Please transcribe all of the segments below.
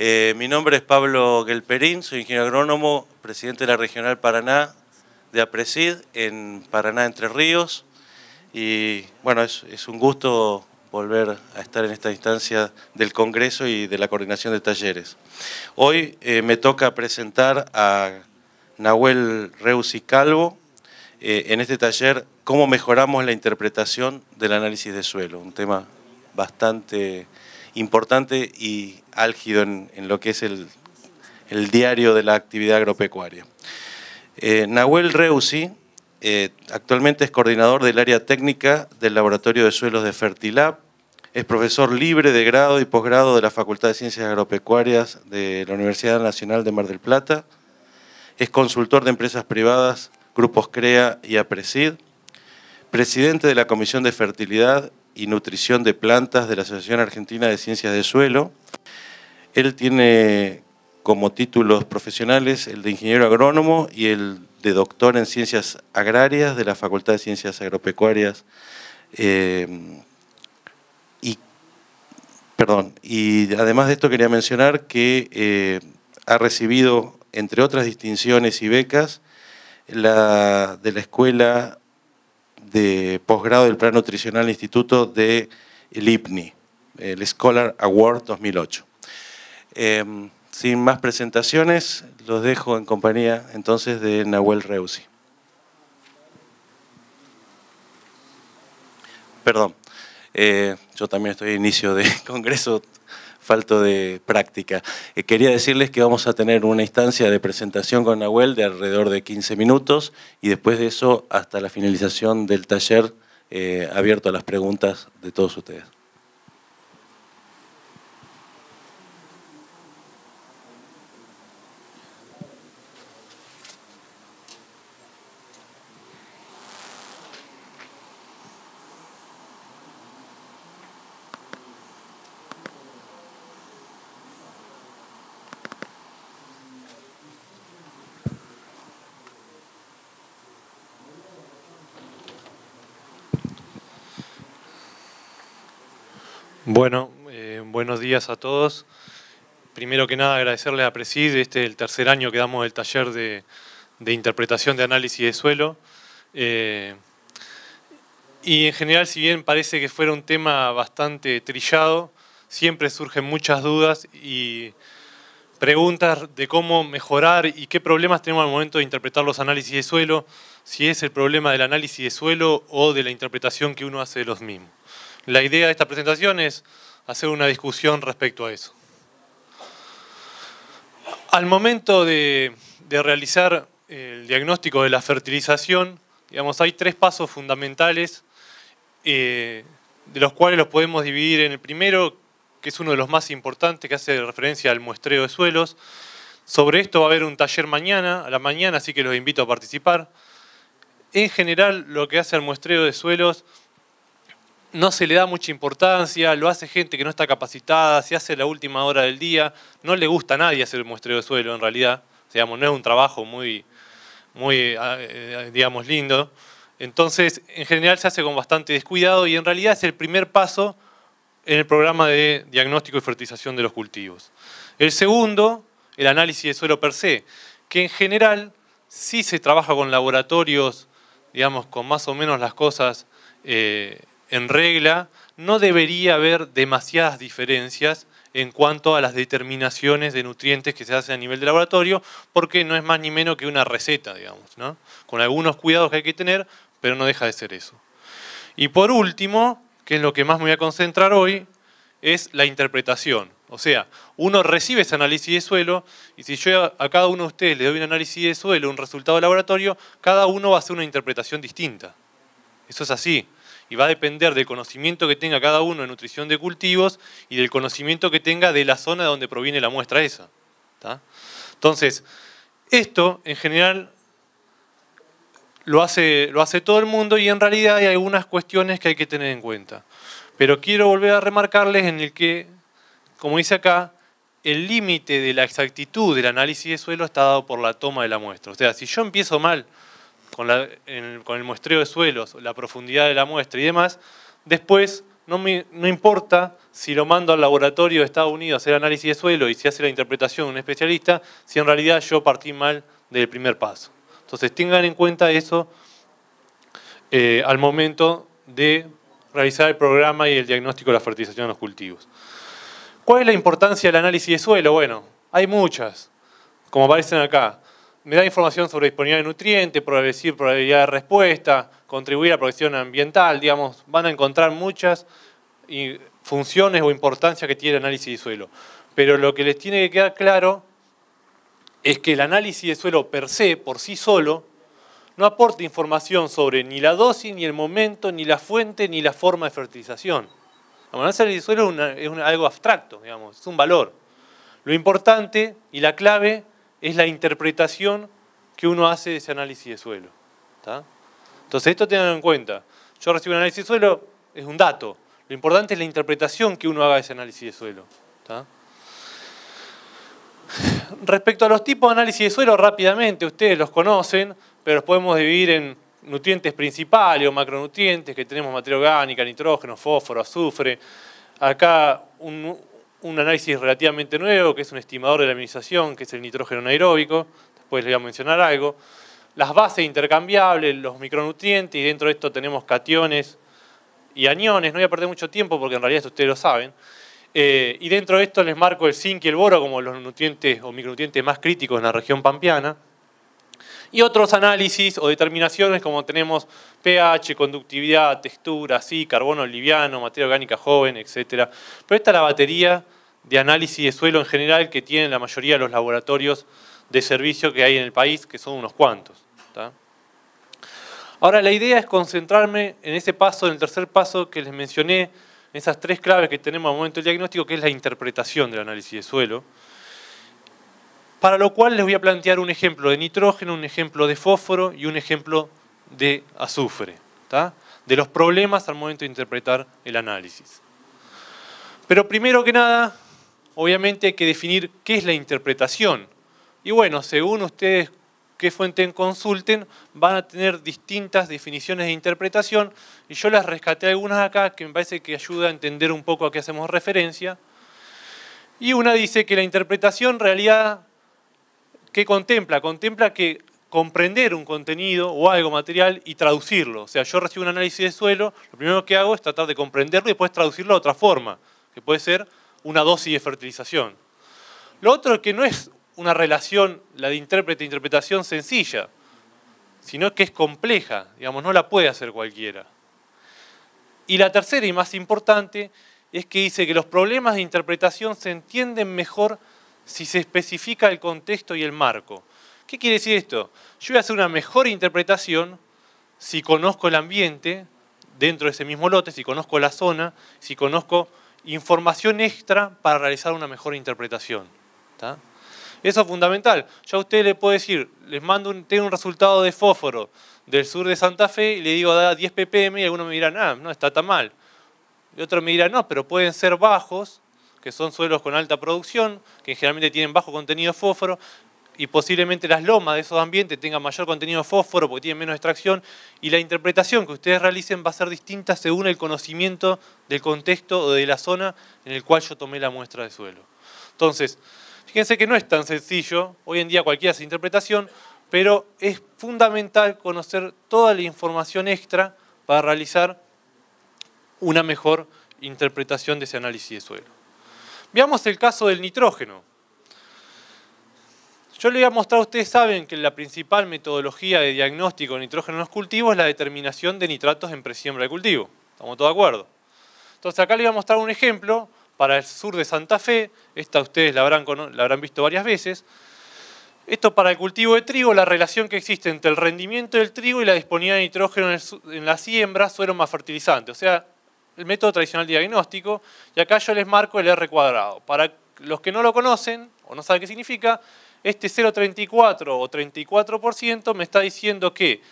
Eh, mi nombre es Pablo Gelperín, soy ingeniero agrónomo, presidente de la Regional Paraná de APRESID en Paraná Entre Ríos. Y bueno, es, un gusto volver a estar en esta instancia del Congreso y de la coordinación de talleres. Hoy eh, me toca presentar a Nahuel Reus y Calvo eh, en este taller cómo mejoramos la interpretación del análisis de suelo, un tema bastante importante y álgido en, lo que es el, diario de la actividad agropecuaria. Eh, Nahuel Reusi eh, actualmente es coordinador del área técnica del Laboratorio de Suelos de Fertilab, es profesor libre de grado y posgrado de la Facultad de Ciencias Agropecuarias de la Universidad Nacional de Mar del Plata, es consultor de empresas privadas, grupos CREA y APRESID, presidente de la Comisión de Fertilidad y Nutrición de Plantas de la Asociación Argentina de Ciencias de Suelo. Él tiene como títulos profesionales el de ingeniero agrónomo y el de doctor en ciencias agrarias de la Facultad de Ciencias Agropecuarias eh, y, perdón, y además de esto quería mencionar que eh, ha recibido, entre otras distinciones y becas, la de la Escuela de posgrado del Plan Nutricional Instituto de IPNI, el Scholar Award 2008. Em, sin más presentaciones, los dejo en compañía entonces de Nahuel Reusi. Perdón, eh, yo también estoy a inicio de congreso, falto de práctica. Eh, quería decirles que vamos a tener una instancia de presentación con Nahuel de alrededor de 15 minutos y después de eso hasta la finalización del taller eh, abierto a las preguntas de todos ustedes. Bueno, eh, buenos días a todos. Primero que nada agradecerle a Presid, este es el tercer año que damos el taller de, interpretación de análisis de suelo. Eh, y en general, si bien parece que fuera un tema bastante trillado, siempre surgen muchas dudas y preguntas de cómo mejorar y qué problemas tenemos al momento de interpretar los análisis de suelo, si es el problema del análisis de suelo o de la interpretación que uno hace de los mismos. La idea de esta presentación es hacer una discusión respecto a eso. Al momento de, realizar el diagnóstico de la fertilización, digamos, hay tres pasos fundamentales, eh, de los cuales los podemos dividir en el primero, que es uno de los más importantes, que hace referencia al muestreo de suelos. Sobre esto va a haber un taller mañana, a la mañana, así que los invito a participar. En general, lo que hace al muestreo de suelos no se le da mucha importancia, lo hace gente que no está capacitada, se hace la última hora del día, no le gusta a nadie hacer el muestreo de suelo en realidad, no es un trabajo muy, muy eh, eh, digamos, lindo. Entonces, en general se hace con bastante descuidado y en realidad es el primer paso en el programa de diagnóstico y fertilización de los cultivos. El segundo, el análisis de suelo per se, que en general sí se trabaja con laboratorios, digamos, con más o menos las cosas eh, en regla, no debería haber demasiadas diferencias en cuanto a las determinaciones de nutrientes que se hacen a nivel de laboratorio, porque no es más ni menos que una receta, digamos, con algunos cuidados que hay que tener, pero no deja de ser eso. Y por último, que es lo que más me voy a concentrar hoy, es la interpretación. O sea, uno recibe ese análisis de suelo y si yo a cada uno de ustedes le doy un análisis de suelo, un resultado de laboratorio, cada uno va a hacer una interpretación distinta. Eso es así y va a depender del conocimiento que tenga cada uno en nutrición de cultivos y del conocimiento que tenga de la zona de donde proviene la muestra esa. Entonces, esto en general lo hace, lo hace todo el mundo y en realidad hay algunas cuestiones que hay que tener en cuenta. Pero quiero volver a remarcarles en el que, como dice acá, el límite de la exactitud del análisis de suelo está dado por la toma de la muestra. O sea, si yo empiezo mal, con, el muestreo de suelos, la profundidad de la muestra y demás, después no, importa si lo mando al laboratorio de Estados Unidos a hacer análisis de suelo y si hace la interpretación de un especialista, si en realidad yo partí mal del primer paso. Entonces tengan en cuenta eso eh, al momento de realizar el programa y el diagnóstico de la fertilización de los cultivos. ¿Cuál es la importancia del análisis de suelo? Bueno, hay muchas, como aparecen acá me da información sobre disponibilidad de nutrientes, probabilidad de respuesta, contribuir a la protección ambiental, digamos, van a encontrar muchas funciones o importancia que tiene el análisis de suelo. Pero lo que les tiene que quedar claro es que el análisis de suelo per se, por sí solo, no aporta información sobre ni la dosis, ni el momento, ni la fuente, ni la forma de fertilización. La análisis de suelo es, algo abstracto, digamos, es un valor. Lo importante y la clave es la interpretación que uno hace de ese análisis de suelo. Entonces, esto tengan en cuenta. Yo recibo un análisis de suelo, es un dato. Lo importante es la interpretación que uno haga de ese análisis de suelo. Respecto a los tipos de análisis de suelo, rápidamente, ustedes los conocen, pero los podemos dividir en nutrientes principales o macronutrientes, que tenemos materia orgánica, nitrógeno, fósforo, azufre. Acá un, un análisis relativamente nuevo, que es un estimador de la aminización, que es el nitrógeno anaeróbico, después les voy a mencionar algo, las bases intercambiables, los micronutrientes, y dentro de esto tenemos cationes y aniones, no voy a perder mucho tiempo porque en realidad ustedes lo saben, eh, y dentro de esto les marco el zinc y el boro como los nutrientes o micronutrientes más críticos en la región pampeana, y otros análisis o determinaciones como tenemos pH, conductividad, textura, sí, carbono liviano, materia orgánica joven, etc. Pero esta es la batería de análisis de suelo en general que tienen la mayoría de los laboratorios de servicio que hay en el país, que son unos cuantos. Ahora, la idea es concentrarme en ese paso, en el tercer paso que les mencioné, en esas tres claves que tenemos al momento del diagnóstico, que es la interpretación del análisis de suelo. Para lo cual les voy a plantear un ejemplo de nitrógeno, un ejemplo de fósforo y un ejemplo de azufre, de los problemas al momento de interpretar el análisis. Pero primero que nada, obviamente hay que definir qué es la interpretación. Y bueno, según ustedes qué fuente consulten, van a tener distintas definiciones de interpretación y yo las rescaté algunas acá que me parece que ayuda a entender un poco a qué hacemos referencia. Y una dice que la interpretación en realidad, ¿qué contempla? Contempla que comprender un contenido o algo material y traducirlo. O sea, yo recibo un análisis de suelo, lo primero que hago es tratar de comprenderlo y después traducirlo a otra forma, que puede ser una dosis de fertilización. Lo otro es que no es una relación, la de intérprete-interpretación sencilla, sino que es compleja, digamos, no la puede hacer cualquiera. Y la tercera y más importante es que dice que los problemas de interpretación se entienden mejor si se especifica el contexto y el marco. ¿Qué quiere decir esto? Yo voy a hacer una mejor interpretación si conozco el ambiente dentro de ese mismo lote, si conozco la zona, si conozco información extra para realizar una mejor interpretación. Eso es fundamental. Yo a usted le puedo decir, les mando un, tengo un resultado de fósforo del sur de Santa Fe y le digo da 10 ppm y algunos me dirán, ah, no, está tan mal. Y otro me dirán, no, pero pueden ser bajos, que son suelos con alta producción, que generalmente tienen bajo contenido de fósforo, y posiblemente las lomas de esos ambientes tengan mayor contenido de fósforo porque tienen menos extracción y la interpretación que ustedes realicen va a ser distinta según el conocimiento del contexto o de la zona en el cual yo tomé la muestra de suelo. Entonces, fíjense que no es tan sencillo, hoy en día cualquiera hace interpretación, pero es fundamental conocer toda la información extra para realizar una mejor interpretación de ese análisis de suelo. Veamos el caso del nitrógeno. Yo les voy a mostrar, ustedes saben que la principal metodología de diagnóstico de nitrógeno en los cultivos es la determinación de nitratos en presiembra de cultivo. ¿Estamos todos de acuerdo? Entonces acá les voy a mostrar un ejemplo para el sur de Santa Fe. Esta ustedes la habrán, la habrán visto varias veces. Esto para el cultivo de trigo, la relación que existe entre el rendimiento del trigo y la disponibilidad de nitrógeno en, la siembra, suero más fertilizante. O sea, el método tradicional de diagnóstico. Y acá yo les marco el R cuadrado. Para los que no lo conocen o no saben qué significa, este 0,34 o 34% me está diciendo que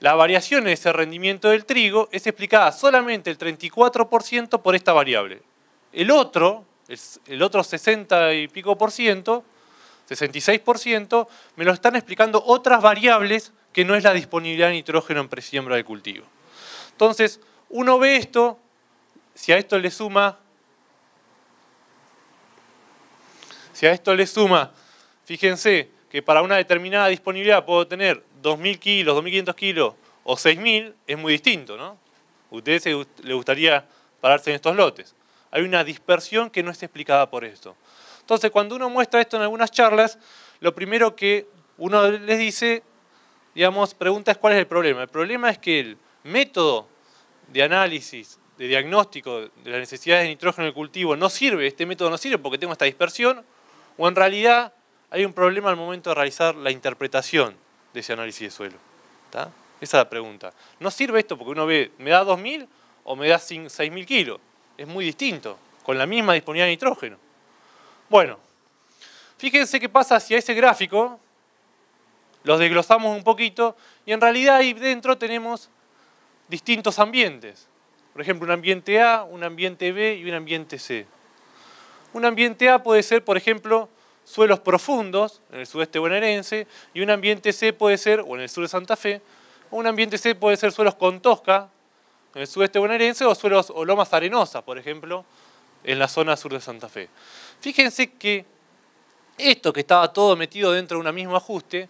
la variación en ese rendimiento del trigo es explicada solamente el 34% por esta variable. El otro, el otro 60 y pico por ciento, 66%, me lo están explicando otras variables que no es la disponibilidad de nitrógeno en presiembra de cultivo. Entonces, uno ve esto, si a esto le suma, si a esto le suma Fíjense que para una determinada disponibilidad puedo tener 2.000 kilos, 2.500 kilos o 6.000, es muy distinto, ¿no? A ustedes le gustaría pararse en estos lotes. Hay una dispersión que no está explicada por esto. Entonces, cuando uno muestra esto en algunas charlas, lo primero que uno les dice, digamos, pregunta es cuál es el problema. El problema es que el método de análisis, de diagnóstico de las necesidades de nitrógeno en el cultivo no sirve, este método no sirve porque tengo esta dispersión, o en realidad hay un problema al momento de realizar la interpretación de ese análisis de suelo. Esa es la pregunta. No sirve esto porque uno ve, ¿me da 2.000 o me da 6.000 kilos? Es muy distinto, con la misma disponibilidad de nitrógeno. Bueno, fíjense qué pasa si a ese gráfico los desglosamos un poquito y en realidad ahí dentro tenemos distintos ambientes. Por ejemplo, un ambiente A, un ambiente B y un ambiente C. Un ambiente A puede ser, por ejemplo, suelos profundos en el sudeste bonaerense y un ambiente C puede ser, o en el sur de Santa Fe, un ambiente C puede ser suelos con tosca en el sudeste bonaerense o suelos o lomas arenosas, por ejemplo, en la zona sur de Santa Fe. Fíjense que esto que estaba todo metido dentro de un mismo ajuste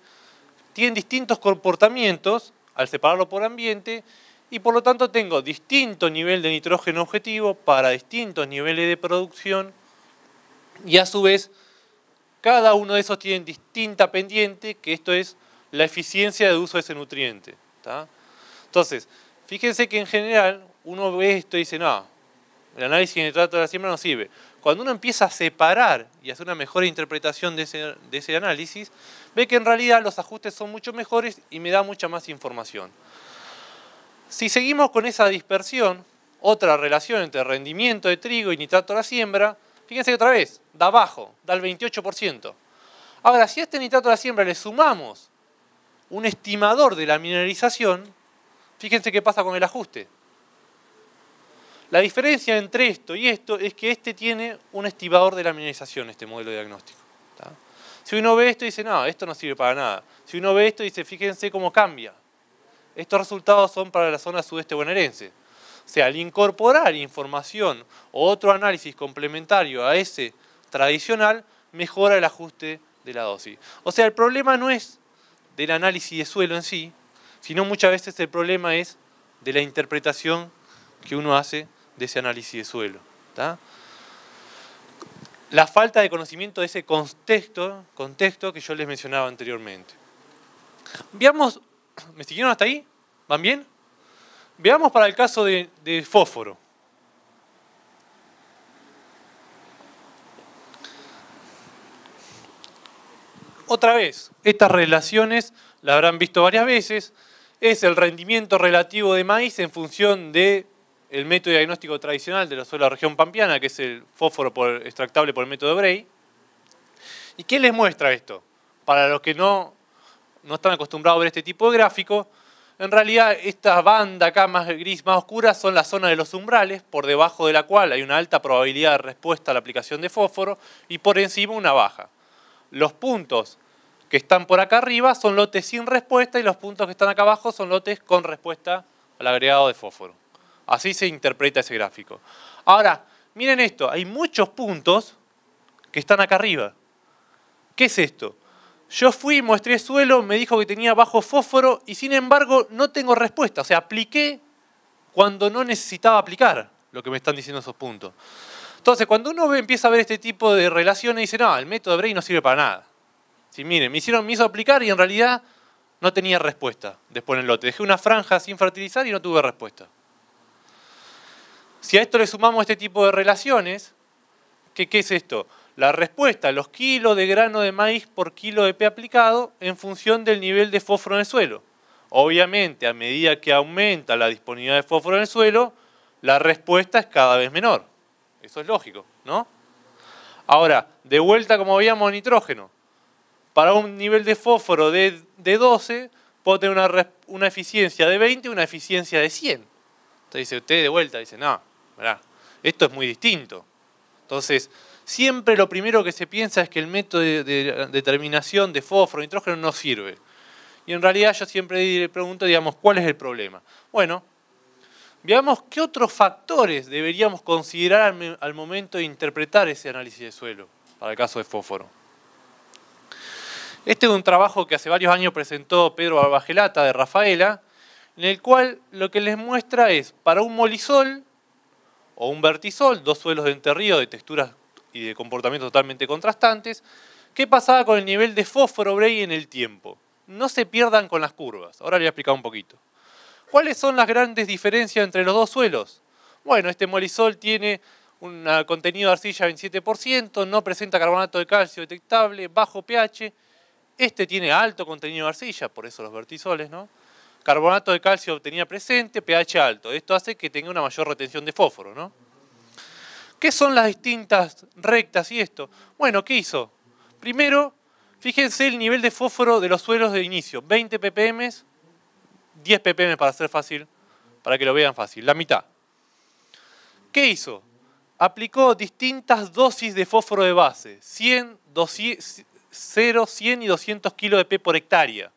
tiene distintos comportamientos al separarlo por ambiente y por lo tanto tengo distinto nivel de nitrógeno objetivo para distintos niveles de producción y a su vez cada uno de esos tiene distinta pendiente, que esto es la eficiencia de uso de ese nutriente. Entonces, fíjense que en general uno ve esto y dice, no, el análisis de nitrato de la siembra no sirve. Cuando uno empieza a separar y hacer una mejor interpretación de ese, análisis, ve que en realidad los ajustes son mucho mejores y me da mucha más información. Si seguimos con esa dispersión, otra relación entre rendimiento de trigo y nitrato de la siembra Fíjense que otra vez, da bajo, da el 28%. Ahora, si a este nitrato de la siembra le sumamos un estimador de la mineralización, fíjense qué pasa con el ajuste. La diferencia entre esto y esto es que este tiene un estimador de la mineralización, este modelo diagnóstico. Si uno ve esto dice, no, esto no sirve para nada. Si uno ve esto dice, fíjense cómo cambia. Estos resultados son para la zona sudeste bonaerense. O sea, al incorporar información o otro análisis complementario a ese tradicional, mejora el ajuste de la dosis. O sea, el problema no es del análisis de suelo en sí, sino muchas veces el problema es de la interpretación que uno hace de ese análisis de suelo. La falta de conocimiento de ese contexto, contexto que yo les mencionaba anteriormente. Veamos, ¿me siguieron hasta ahí? ¿Van bien? Veamos para el caso de, fósforo. Otra vez, estas relaciones las habrán visto varias veces, es el rendimiento relativo de maíz en función del método diagnóstico tradicional de la sola región pampiana, que es el fósforo extractable por el método Bray. ¿Y qué les muestra esto? Para los que no, no están acostumbrados a ver este tipo de gráfico, en realidad, esta banda acá más gris, más oscura, son la zona de los umbrales, por debajo de la cual hay una alta probabilidad de respuesta a la aplicación de fósforo y por encima una baja. Los puntos que están por acá arriba son lotes sin respuesta y los puntos que están acá abajo son lotes con respuesta al agregado de fósforo. Así se interpreta ese gráfico. Ahora, miren esto, hay muchos puntos que están acá arriba. ¿Qué es esto? Yo fui, mostré suelo, me dijo que tenía bajo fósforo y sin embargo no tengo respuesta. O sea, apliqué cuando no necesitaba aplicar lo que me están diciendo esos puntos. Entonces, cuando uno ve, empieza a ver este tipo de relaciones, dice, no, el método de Bray no sirve para nada. Si miren, me, hicieron, me hizo aplicar y en realidad no tenía respuesta después en el lote. Dejé una franja sin fertilizar y no tuve respuesta. Si a esto le sumamos este tipo de relaciones, qué es esto? La respuesta, los kilos de grano de maíz por kilo de P aplicado en función del nivel de fósforo en el suelo. Obviamente, a medida que aumenta la disponibilidad de fósforo en el suelo, la respuesta es cada vez menor. Eso es lógico, ¿no? Ahora, de vuelta como habíamos nitrógeno, para un nivel de fósforo de, 12, puedo tener una, una, eficiencia de 20 y una eficiencia de 100. Entonces dice usted de vuelta, dice, no, esto es muy distinto. Entonces, siempre lo primero que se piensa es que el método de, determinación de fósforo, nitrógeno no sirve. Y en realidad yo siempre le pregunto, digamos, ¿cuál es el problema? Bueno, veamos qué otros factores deberíamos considerar al, momento de interpretar ese análisis de suelo para el caso de fósforo. Este es un trabajo que hace varios años presentó Pedro Barbagelata de Rafaela, en el cual lo que les muestra es para un molisol o un vertisol, dos suelos de enterrío de texturas y de comportamientos totalmente contrastantes. ¿Qué pasaba con el nivel de fósforo Bray en el tiempo? No se pierdan con las curvas. Ahora les voy a explicar un poquito. ¿Cuáles son las grandes diferencias entre los dos suelos? Bueno, este molisol tiene un contenido de arcilla 27%, no presenta carbonato de calcio detectable, bajo pH. Este tiene alto contenido de arcilla, por eso los vertisoles, ¿no? Carbonato de calcio tenía presente, pH alto. Esto hace que tenga una mayor retención de fósforo, ¿no? ¿Qué son las distintas rectas y esto? Bueno, ¿qué hizo? Primero, fíjense el nivel de fósforo de los suelos de inicio. 20 ppm, 10 ppm para ser fácil, para que lo vean fácil, la mitad. ¿Qué hizo? Aplicó distintas dosis de fósforo de base, 100, 0, 100 y 200 kilos de P por hectárea.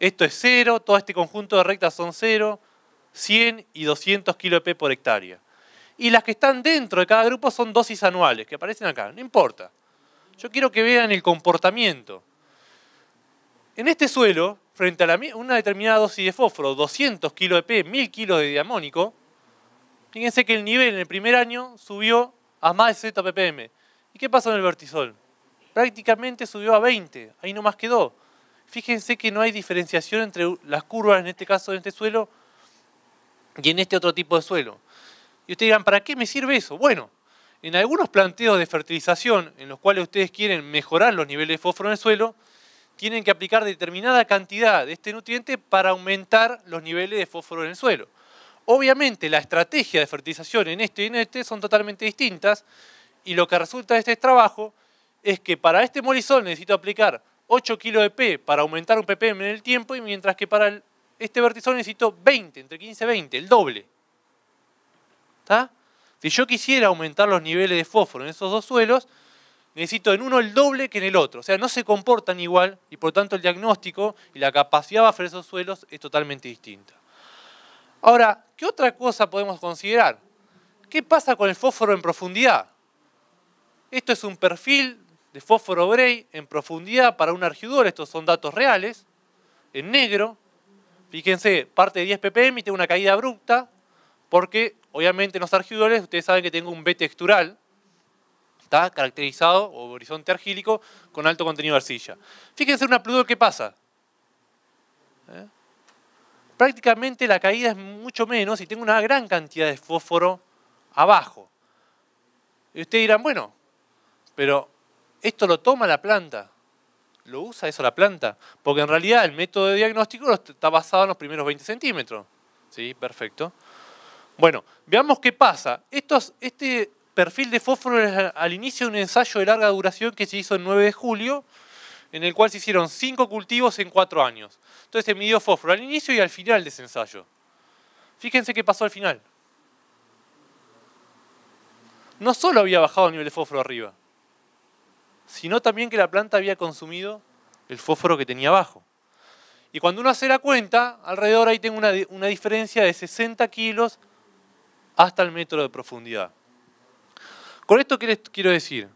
Esto es 0, todo este conjunto de rectas son 0, 100 y 200 kg de P por hectárea y las que están dentro de cada grupo son dosis anuales, que aparecen acá, no importa. Yo quiero que vean el comportamiento. En este suelo, frente a una determinada dosis de fósforo, 200 kilos de P, 1000 kilos de diamónico, fíjense que el nivel en el primer año subió a más de 60 ppm. ¿Y qué pasó en el vertisol? Prácticamente subió a 20, ahí no más quedó. Fíjense que no hay diferenciación entre las curvas, en este caso de este suelo, y en este otro tipo de suelo. Y ustedes dirán, ¿para qué me sirve eso? Bueno, en algunos planteos de fertilización en los cuales ustedes quieren mejorar los niveles de fósforo en el suelo, tienen que aplicar determinada cantidad de este nutriente para aumentar los niveles de fósforo en el suelo. Obviamente la estrategia de fertilización en este y en este son totalmente distintas y lo que resulta de este trabajo es que para este molisol necesito aplicar 8 kilos de P para aumentar un ppm en el tiempo y mientras que para este vertizón necesito 20, entre 15 y 20, el doble. Si yo quisiera aumentar los niveles de fósforo en esos dos suelos, necesito en uno el doble que en el otro. O sea, no se comportan igual y por tanto el diagnóstico y la capacidad de hacer esos suelos es totalmente distinta. Ahora, ¿qué otra cosa podemos considerar? ¿Qué pasa con el fósforo en profundidad? Esto es un perfil de fósforo Gray en profundidad para un argidor. Estos son datos reales, en negro. Fíjense, parte de 10 ppm y tiene una caída abrupta, porque obviamente en los argidores ustedes saben que tengo un B textural, está caracterizado o horizonte argílico con alto contenido de arcilla. Fíjense una pludo, ¿qué pasa. ¿Eh? Prácticamente la caída es mucho menos y tengo una gran cantidad de fósforo abajo. Y ustedes dirán, bueno, pero esto lo toma la planta. ¿Lo usa eso la planta? Porque en realidad el método de diagnóstico está basado en los primeros 20 centímetros. ¿Sí? Perfecto. Bueno, veamos qué pasa. este perfil de fósforo es al inicio de un ensayo de larga duración que se hizo el 9 de julio, en el cual se hicieron cinco cultivos en cuatro años. Entonces se midió fósforo al inicio y al final de ese ensayo. Fíjense qué pasó al final. No solo había bajado el nivel de fósforo arriba, sino también que la planta había consumido el fósforo que tenía abajo. Y cuando uno hace la cuenta, alrededor ahí tengo una, una diferencia de 60 kilos hasta el metro de profundidad. Con esto, ¿qué les quiero decir?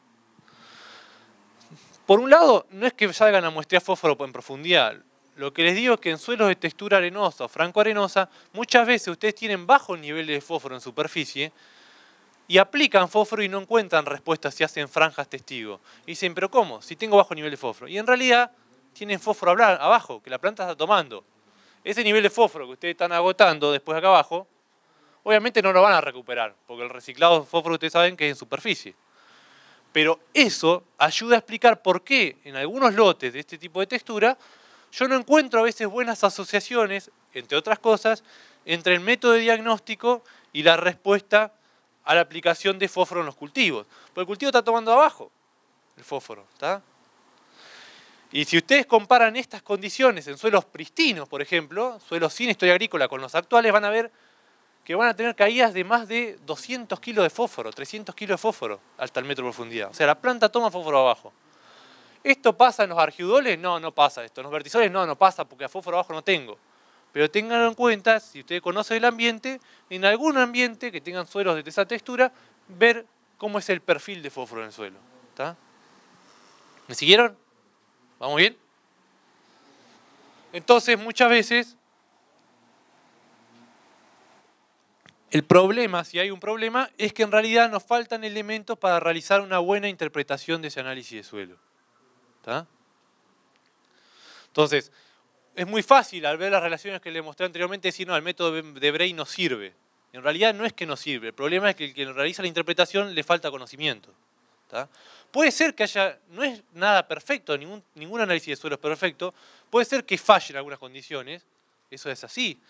Por un lado, no es que salgan a muestrear fósforo en profundidad. Lo que les digo es que en suelos de textura arenosa o franco-arenosa, muchas veces ustedes tienen bajo nivel de fósforo en superficie y aplican fósforo y no encuentran respuesta si hacen franjas testigo. Y dicen, pero ¿cómo? Si tengo bajo nivel de fósforo. Y en realidad tienen fósforo abajo, que la planta está tomando. Ese nivel de fósforo que ustedes están agotando después acá abajo, obviamente no lo van a recuperar, porque el reciclado de fósforo ustedes saben que es en superficie. Pero eso ayuda a explicar por qué en algunos lotes de este tipo de textura yo no encuentro a veces buenas asociaciones, entre otras cosas, entre el método de diagnóstico y la respuesta a la aplicación de fósforo en los cultivos. Porque el cultivo está tomando abajo el fósforo, Y si ustedes comparan estas condiciones en suelos pristinos, por ejemplo, suelos sin historia agrícola con los actuales, van a ver que van a tener caídas de más de 200 kilos de fósforo, 300 kilos de fósforo hasta el metro de profundidad. O sea, la planta toma fósforo abajo. ¿Esto pasa en los argiudoles? No, no pasa esto. En los vertisoles no, no pasa porque a fósforo abajo no tengo. Pero tengan en cuenta, si ustedes conocen el ambiente, en algún ambiente que tengan suelos de esa textura, ver cómo es el perfil de fósforo en el suelo. ¿Me siguieron? ¿Vamos bien? Entonces, muchas veces El problema, si hay un problema, es que en realidad nos faltan elementos para realizar una buena interpretación de ese análisis de suelo. Entonces, es muy fácil al ver las relaciones que le mostré anteriormente decir, no, el método de Bray no sirve. En realidad no es que no sirve, el problema es que el que realiza la interpretación le falta conocimiento. Puede ser que haya, no es nada perfecto, ningún, ningún análisis de suelo es perfecto, puede ser que en algunas condiciones, eso es así,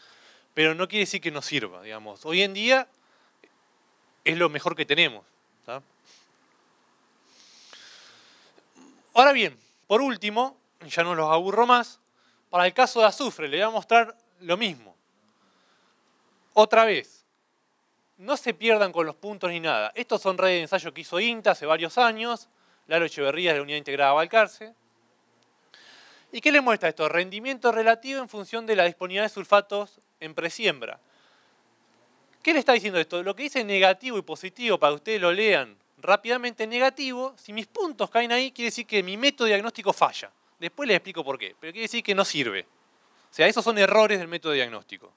pero no quiere decir que no sirva, digamos. Hoy en día es lo mejor que tenemos. Ahora bien, por último, ya no los aburro más, para el caso de azufre le voy a mostrar lo mismo. Otra vez, no se pierdan con los puntos ni nada. Estos son redes de ensayo que hizo INTA hace varios años, Lalo Echeverría de la Unidad Integrada Valcarce. ¿Y qué le muestra esto? Rendimiento relativo en función de la disponibilidad de sulfatos en presiembra. ¿Qué le está diciendo esto? Lo que dice negativo y positivo, para que ustedes lo lean rápidamente negativo, si mis puntos caen ahí, quiere decir que mi método diagnóstico falla. Después les explico por qué, pero quiere decir que no sirve. O sea, esos son errores del método diagnóstico.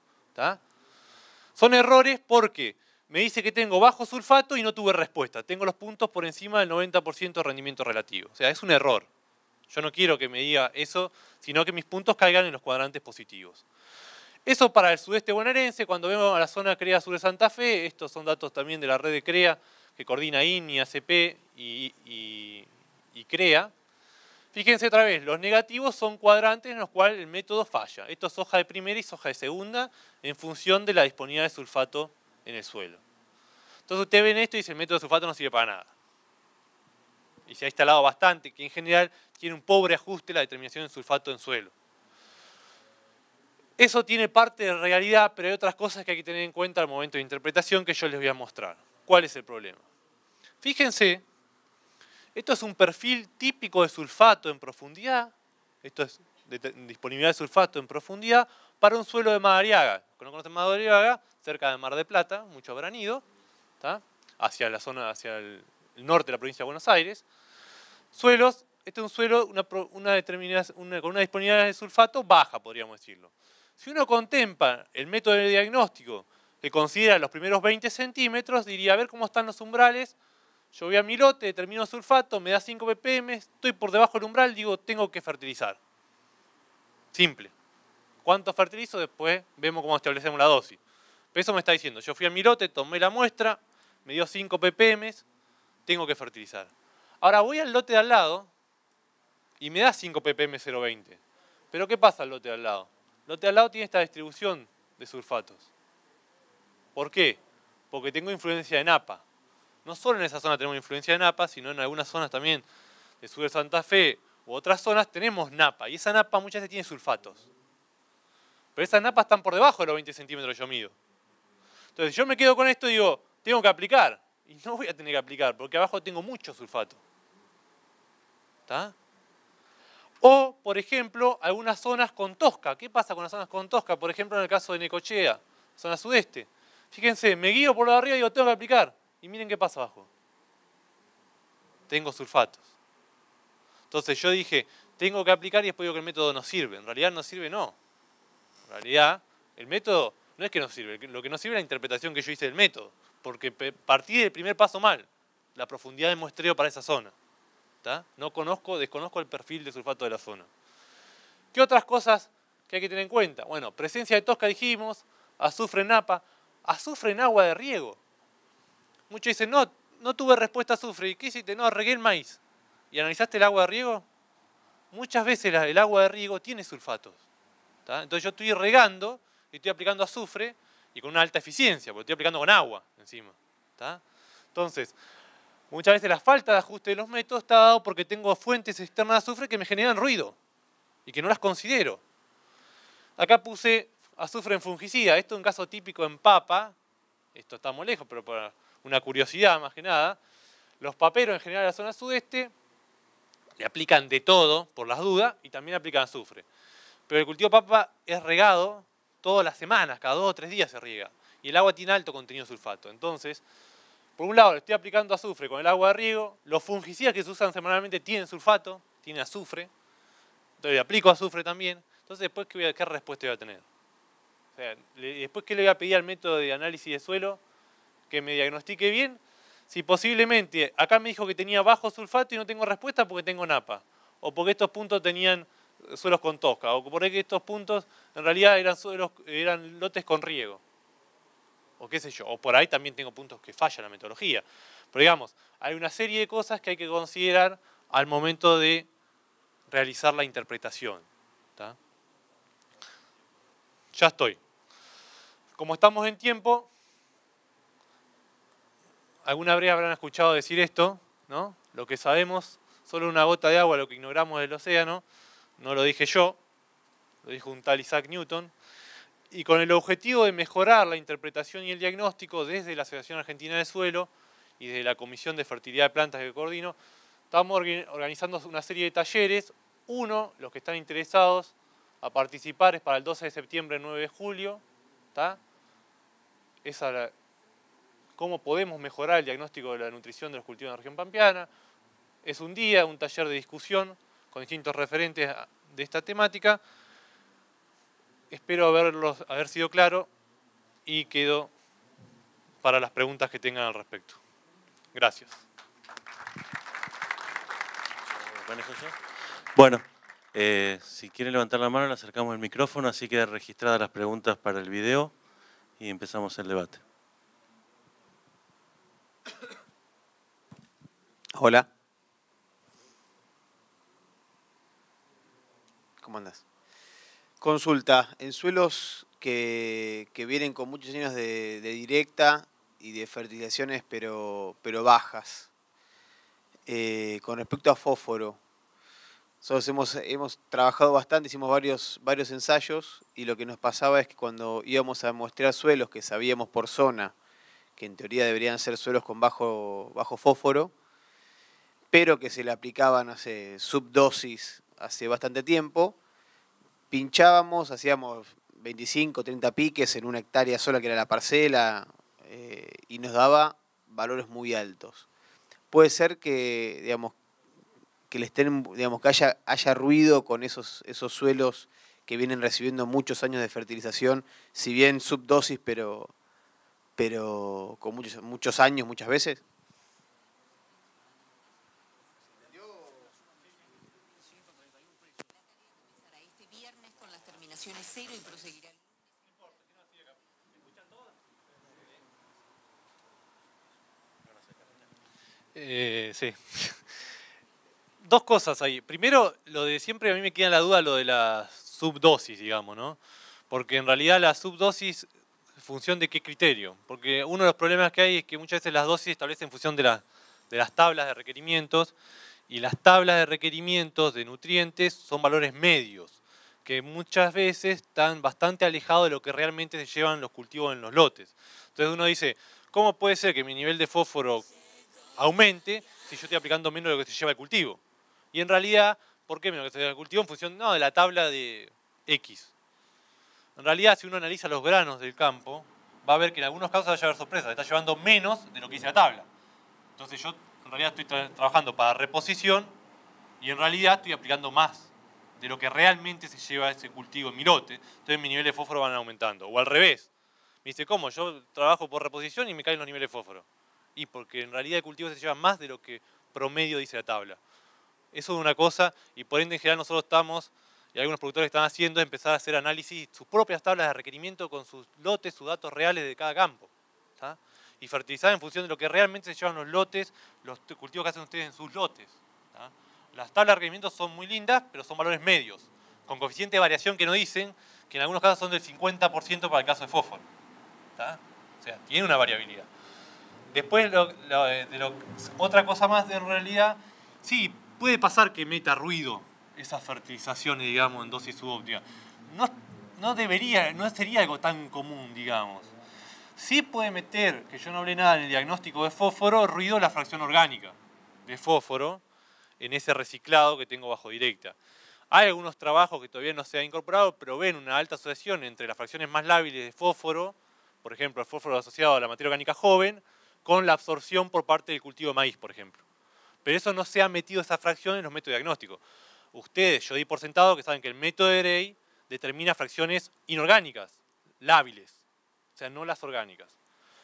Son errores porque me dice que tengo bajo sulfato y no tuve respuesta. Tengo los puntos por encima del 90% de rendimiento relativo. O sea, es un error. Yo no quiero que me diga eso, sino que mis puntos caigan en los cuadrantes positivos. Eso para el sudeste bonaerense, cuando vemos a la zona CREA Sur de Santa Fe, estos son datos también de la red de CREA, que coordina INI, ACP y, CREA. Fíjense otra vez, los negativos son cuadrantes en los cuales el método falla. Esto es hoja de primera y hoja de segunda en función de la disponibilidad de sulfato en el suelo. Entonces ustedes ven esto y dicen, el método de sulfato no sirve para nada y se ha instalado bastante, que en general tiene un pobre ajuste la determinación de sulfato en suelo. Eso tiene parte de realidad, pero hay otras cosas que hay que tener en cuenta al momento de interpretación que yo les voy a mostrar. ¿Cuál es el problema? Fíjense, esto es un perfil típico de sulfato en profundidad, esto es de disponibilidad de sulfato en profundidad para un suelo de Madariaga. ¿No conocen Madariaga, cerca de Mar de Plata, mucho habrán hacia la zona, hacia el el norte de la provincia de Buenos Aires. Suelos, este es un suelo con una disponibilidad de sulfato baja, podríamos decirlo. Si uno contempla el método de diagnóstico que considera los primeros 20 centímetros, diría, a ver cómo están los umbrales. Yo voy a mi lote, determino sulfato, me da 5 ppm, estoy por debajo del umbral, digo, tengo que fertilizar. Simple. ¿Cuánto fertilizo? Después vemos cómo establecemos la dosis. Pero eso me está diciendo, yo fui a mi lote, tomé la muestra, me dio 5 ppm, tengo que fertilizar. Ahora voy al lote de al lado y me da 5 ppm 0,20. Pero ¿qué pasa al lote de al lado? El lote de al lado tiene esta distribución de sulfatos. ¿Por qué? Porque tengo influencia de Napa. No solo en esa zona tenemos influencia de NAPA, sino en algunas zonas también de sur de Santa Fe u otras zonas tenemos NAPA. Y esa NAPA muchas veces tiene sulfatos. Pero esas napas están por debajo de los 20 centímetros yo mido. Entonces yo me quedo con esto y digo, tengo que aplicar y no voy a tener que aplicar porque abajo tengo mucho sulfato. ¿Está? O, por ejemplo, algunas zonas con tosca. ¿Qué pasa con las zonas con tosca? Por ejemplo, en el caso de Necochea, zona sudeste. Fíjense, me guío por lo de arriba y digo, tengo que aplicar. Y miren qué pasa abajo. Tengo sulfatos. Entonces yo dije, tengo que aplicar y después digo que el método no sirve. En realidad no sirve, no. En realidad, el método no es que no sirve. Lo que no sirve es la interpretación que yo hice del método porque partí del primer paso mal, la profundidad de muestreo para esa zona. No conozco, desconozco el perfil de sulfato de la zona. ¿Qué otras cosas que hay que tener en cuenta? Bueno, presencia de tosca dijimos, azufre en napa, azufre en agua de riego. Muchos dicen, no, no tuve respuesta a azufre. ¿Y qué hiciste? No, regué el maíz. ¿Y analizaste el agua de riego? Muchas veces el agua de riego tiene sulfatos. Entonces yo estoy regando y estoy aplicando azufre y con una alta eficiencia, porque estoy aplicando con agua encima. Entonces, muchas veces la falta de ajuste de los métodos está dado porque tengo fuentes externas de azufre que me generan ruido y que no las considero. Acá puse azufre en fungicida, esto es un caso típico en papa, esto está muy lejos, pero por una curiosidad más que nada, los paperos en general de la zona sudeste le aplican de todo, por las dudas, y también aplican azufre. Pero el cultivo de papa es regado todas las semanas, cada dos o tres días se riega. Y el agua tiene alto contenido de sulfato. Entonces, por un lado le estoy aplicando azufre con el agua de riego, los fungicidas que se usan semanalmente tienen sulfato, tienen azufre, entonces le aplico azufre también. Entonces, después, ¿qué, voy a, qué respuesta voy a tener? O sea, después, ¿qué le voy a pedir al método de análisis de suelo que me diagnostique bien? Si posiblemente acá me dijo que tenía bajo sulfato y no tengo respuesta porque tengo napa, o porque estos puntos tenían suelos con tosca, o por que estos puntos en realidad eran, suelos, eran lotes con riego, o qué sé yo, o por ahí también tengo puntos que falla la metodología. Pero digamos, hay una serie de cosas que hay que considerar al momento de realizar la interpretación. Ya estoy. Como estamos en tiempo, alguna vez habrán escuchado decir esto, ¿no? Lo que sabemos, solo una gota de agua, lo que ignoramos del océano no lo dije yo, lo dijo un tal Isaac Newton, y con el objetivo de mejorar la interpretación y el diagnóstico desde la Asociación Argentina de Suelo y desde la Comisión de Fertilidad de Plantas que coordino, estamos organizando una serie de talleres. Uno, los que están interesados a participar es para el 12 de septiembre, 9 de julio. cómo podemos mejorar el diagnóstico de la nutrición de los cultivos en la región pampeana. Es un día, un taller de discusión con distintos referentes de esta temática. Espero haberlos, haber sido claro y quedo para las preguntas que tengan al respecto. Gracias. Bueno, eh, si quieren levantar la mano, le acercamos el micrófono, así quedan registradas las preguntas para el video y empezamos el debate. Hola. ¿Cómo andás? Consulta, en suelos que, vienen con muchos años de, directa y de fertilizaciones pero, pero bajas, eh, con respecto a fósforo, nosotros hemos, hemos trabajado bastante, hicimos varios, varios ensayos y lo que nos pasaba es que cuando íbamos a mostrar suelos que sabíamos por zona, que en teoría deberían ser suelos con bajo, bajo fósforo, pero que se le aplicaban, no subdosis hace bastante tiempo. Pinchábamos, hacíamos 25, 30 piques en una hectárea sola que era la parcela eh, y nos daba valores muy altos. Puede ser que, digamos, que digamos, haya, haya ruido con esos, esos suelos que vienen recibiendo muchos años de fertilización, si bien subdosis, pero, pero con muchos, muchos años, muchas veces. Eh, sí. Dos cosas ahí. Primero, lo de siempre a mí me queda la duda lo de la subdosis, digamos, ¿no? Porque en realidad la subdosis, ¿función de qué criterio? Porque uno de los problemas que hay es que muchas veces las dosis se establecen en función de, de las tablas de requerimientos y las tablas de requerimientos de nutrientes son valores medios, que muchas veces están bastante alejados de lo que realmente se llevan los cultivos en los lotes. Entonces uno dice, ¿cómo puede ser que mi nivel de fósforo aumente si yo estoy aplicando menos de lo que se lleva el cultivo. Y en realidad, ¿por qué menos de lo que se lleva el cultivo? En función no, de la tabla de X. En realidad, si uno analiza los granos del campo, va a ver que en algunos casos va a haber sorpresas. Está llevando menos de lo que dice la tabla. Entonces yo en realidad estoy trabajando para reposición y en realidad estoy aplicando más de lo que realmente se lleva ese cultivo en mi lote. Entonces mis niveles de fósforo van aumentando. O al revés. Me dice, ¿cómo? Yo trabajo por reposición y me caen los niveles de fósforo. Y porque en realidad el cultivo se lleva más de lo que promedio dice la tabla. Eso es una cosa, y por ende en general nosotros estamos, y algunos productores están haciendo, empezar a hacer análisis, sus propias tablas de requerimiento con sus lotes, sus datos reales de cada campo. Y fertilizar en función de lo que realmente se llevan los lotes, los cultivos que hacen ustedes en sus lotes. Las tablas de requerimiento son muy lindas, pero son valores medios, con coeficiente de variación que no dicen, que en algunos casos son del 50% para el caso de fósforo. O sea, tiene una variabilidad. Después, eh, de otra cosa más, en realidad, sí, puede pasar que meta ruido esas fertilizaciones, digamos, en dosis subóptimas. No, no debería, no sería algo tan común, digamos. Sí puede meter, que yo no hablé nada en el diagnóstico de fósforo, ruido la fracción orgánica de fósforo en ese reciclado que tengo bajo directa. Hay algunos trabajos que todavía no se han incorporado, pero ven una alta asociación entre las fracciones más lábiles de fósforo, por ejemplo, el fósforo asociado a la materia orgánica joven, con la absorción por parte del cultivo de maíz, por ejemplo. Pero eso no se ha metido esa fracción en los métodos diagnósticos. Ustedes, yo di por sentado que saben que el método de determina fracciones inorgánicas, lábiles, o sea, no las orgánicas.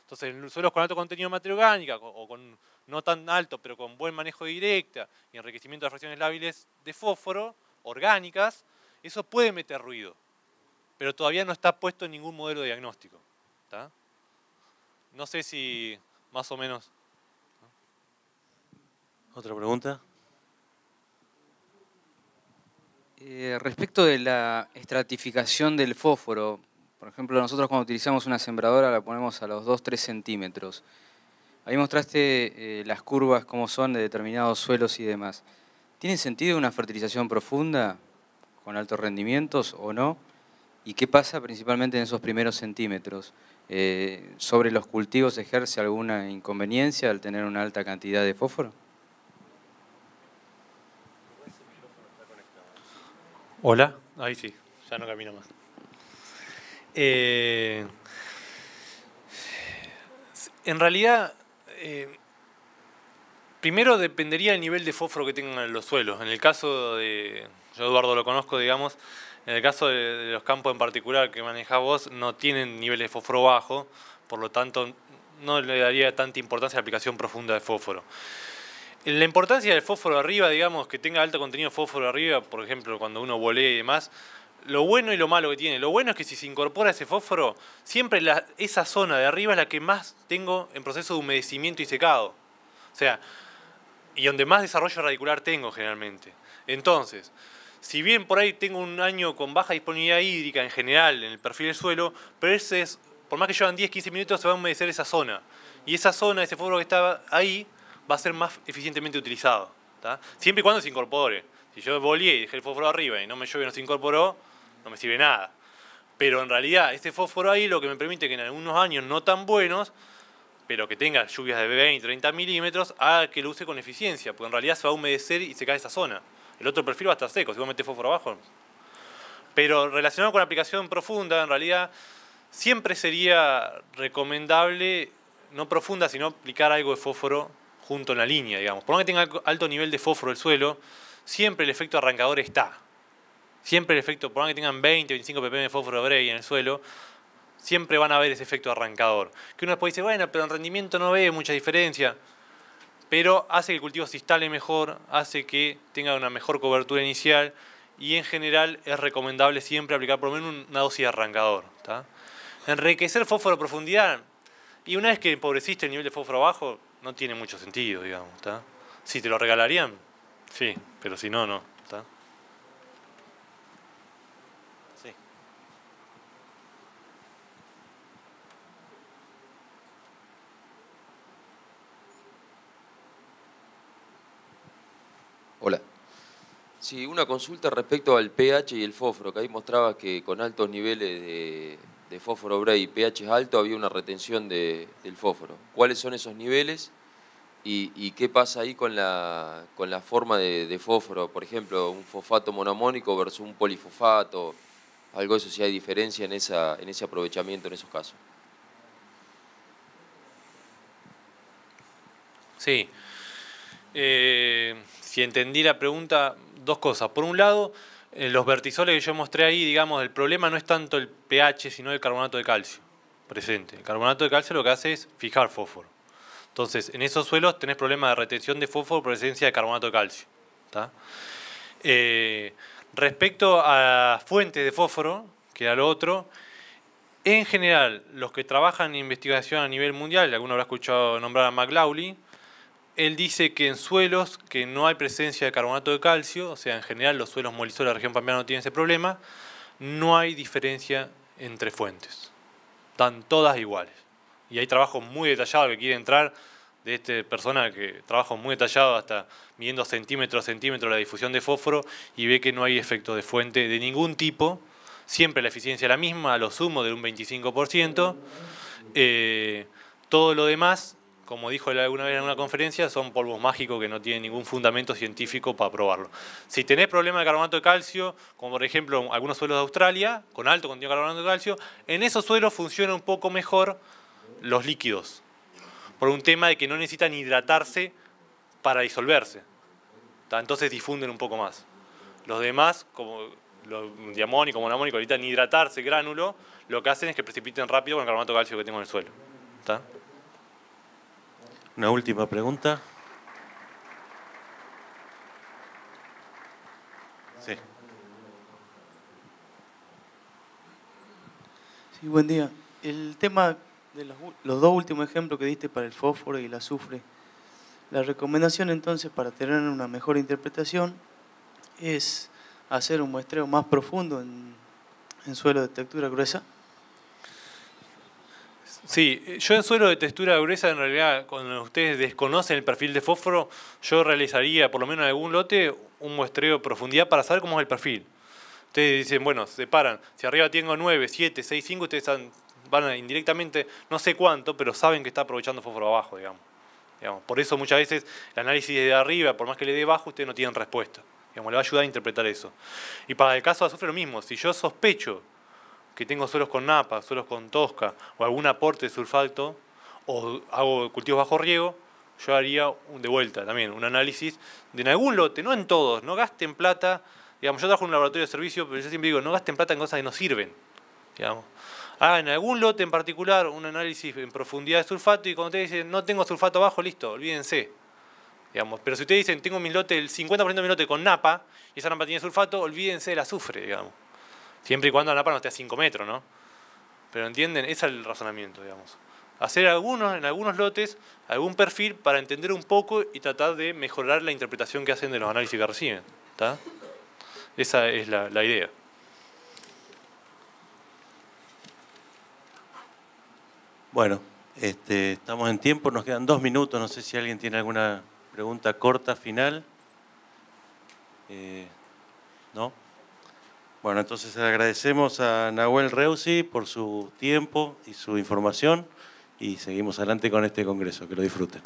Entonces, en suelos con alto contenido de materia orgánica, o con no tan alto, pero con buen manejo directa y enriquecimiento de fracciones lábiles de fósforo, orgánicas, eso puede meter ruido, pero todavía no está puesto en ningún modelo de diagnóstico. No sé si más o menos. ¿Otra pregunta? Eh, respecto de la estratificación del fósforo, por ejemplo, nosotros cuando utilizamos una sembradora la ponemos a los 2-3 centímetros. Ahí mostraste eh, las curvas, como son de determinados suelos y demás. ¿Tiene sentido una fertilización profunda con altos rendimientos o no? ¿Y qué pasa principalmente en esos primeros centímetros? Eh, ¿Sobre los cultivos ejerce alguna inconveniencia al tener una alta cantidad de fósforo? Hola, ahí sí, ya no camino más. Eh, en realidad, eh, primero dependería del nivel de fósforo que tengan los suelos. En el caso de, yo Eduardo lo conozco, digamos, en el caso de, los campos en particular que manejás vos, no tienen niveles de fósforo bajo, por lo tanto no le daría tanta importancia a la aplicación profunda de fósforo. La importancia del fósforo arriba, digamos, que tenga alto contenido de fósforo arriba, por ejemplo, cuando uno volea y demás, lo bueno y lo malo que tiene. Lo bueno es que si se incorpora ese fósforo, siempre esa zona de arriba es la que más tengo en proceso de humedecimiento y secado. O sea, y donde más desarrollo radicular tengo generalmente. Entonces, si bien por ahí tengo un año con baja disponibilidad hídrica en general en el perfil del suelo, pero ese por más que llevan 10-15 minutos se va a humedecer esa zona. Y esa zona, ese fósforo que está ahí, va a ser más eficientemente utilizado. Siempre y cuando se incorpore. Si yo volé y dejé el fósforo arriba y no me llueve no se incorporó, no me sirve nada. Pero en realidad, ese fósforo ahí lo que me permite que en algunos años no tan buenos, pero que tenga lluvias de 20, 30 milímetros, haga que lo use con eficiencia, porque en realidad se va a humedecer y se cae esa zona. El otro perfil va a estar seco, si vos metes fósforo abajo. Pero relacionado con la aplicación profunda, en realidad siempre sería recomendable, no profunda, sino aplicar algo de fósforo junto en la línea, digamos. Por que tenga alto nivel de fósforo el suelo, siempre el efecto arrancador está. Siempre el efecto, por más que tengan 20 o 25 ppm de fósforo Bray en el suelo, siempre van a ver ese efecto arrancador. Que uno después dice, bueno, pero en rendimiento no ve mucha diferencia pero hace que el cultivo se instale mejor, hace que tenga una mejor cobertura inicial y en general es recomendable siempre aplicar por lo menos una dosis de arrancador. Enriquecer fósforo a profundidad y una vez que empobreciste el nivel de fósforo abajo, no tiene mucho sentido, digamos. Si te lo regalarían, sí, pero si no, no. Sí, una consulta respecto al pH y el fósforo, que ahí mostraba que con altos niveles de, fósforo Bray y pH alto había una retención del fósforo. ¿Cuáles son esos niveles y, qué pasa ahí con la, forma de, fósforo? Por ejemplo, un fosfato monomónico versus un polifosfato, algo de eso, si hay diferencia en, esa, en ese aprovechamiento en esos casos. Sí. Eh, si entendí la pregunta, dos cosas. Por un lado, eh, los vertisoles que yo mostré ahí, digamos, el problema no es tanto el pH, sino el carbonato de calcio presente. El carbonato de calcio lo que hace es fijar fósforo. Entonces, en esos suelos tenés problemas de retención de fósforo por presencia de carbonato de calcio. Eh, respecto a fuentes de fósforo, que era lo otro, en general, los que trabajan en investigación a nivel mundial, alguno habrá escuchado nombrar a McLaughlin, él dice que en suelos que no hay presencia de carbonato de calcio, o sea, en general los suelos molizos de la región pampeana no tienen ese problema, no hay diferencia entre fuentes. Están todas iguales. Y hay trabajo muy detallado que quiere entrar de esta persona que trabaja muy detallado hasta midiendo centímetro a centímetro la difusión de fósforo y ve que no hay efecto de fuente de ningún tipo. Siempre la eficiencia es la misma, a lo sumo de un 25%. Eh, todo lo demás como dijo él alguna vez en una conferencia, son polvos mágicos que no tienen ningún fundamento científico para probarlo. Si tenés problemas de carbonato de calcio, como por ejemplo algunos suelos de Australia, con alto contenido de carbonato de calcio, en esos suelos funcionan un poco mejor los líquidos, por un tema de que no necesitan hidratarse para disolverse. Entonces difunden un poco más. Los demás, como los diamónicos, monamónicos, necesitan hidratarse gránulo, lo que hacen es que precipiten rápido con el carbonato de calcio que tengo en el suelo. ¿Está? Una última pregunta. Sí. Sí, buen día. El tema de los, dos últimos ejemplos que diste para el fósforo y el azufre, la recomendación entonces para tener una mejor interpretación es hacer un muestreo más profundo en suelo de textura gruesa Sí, yo en suelo de textura gruesa, en realidad, cuando ustedes desconocen el perfil de fósforo, yo realizaría, por lo menos en algún lote, un muestreo de profundidad para saber cómo es el perfil. Ustedes dicen, bueno, se paran. Si arriba tengo 9, 7, 6, 5, ustedes van indirectamente, no sé cuánto, pero saben que está aprovechando fósforo abajo, digamos. digamos. Por eso muchas veces el análisis de arriba, por más que le dé bajo, ustedes no tienen respuesta. Digamos, le va a ayudar a interpretar eso. Y para el caso de azufre lo mismo. Si yo sospecho que tengo suelos con napa, suelos con tosca o algún aporte de sulfato o hago cultivos bajo riego, yo haría de vuelta también un análisis de en algún lote, no en todos, no gasten plata. Digamos, yo trabajo en un laboratorio de servicio, pero yo siempre digo, no gasten plata en cosas que no sirven. Digamos. Ah, en algún lote en particular un análisis en profundidad de sulfato y cuando ustedes dicen, no tengo sulfato bajo, listo, olvídense. Digamos. Pero si ustedes dicen, tengo mi lote, el 50% de mi lote con napa y esa napa tiene sulfato, olvídense del azufre, digamos. Siempre y cuando la para no esté a 5 metros, ¿no? Pero entienden, ese es el razonamiento, digamos. Hacer algunos, en algunos lotes algún perfil para entender un poco y tratar de mejorar la interpretación que hacen de los análisis que reciben. ¿está? Esa es la, idea. Bueno, este, estamos en tiempo, nos quedan dos minutos. No sé si alguien tiene alguna pregunta corta, final. Eh, ¿No? Bueno, entonces agradecemos a Nahuel Reusi por su tiempo y su información y seguimos adelante con este congreso. Que lo disfruten.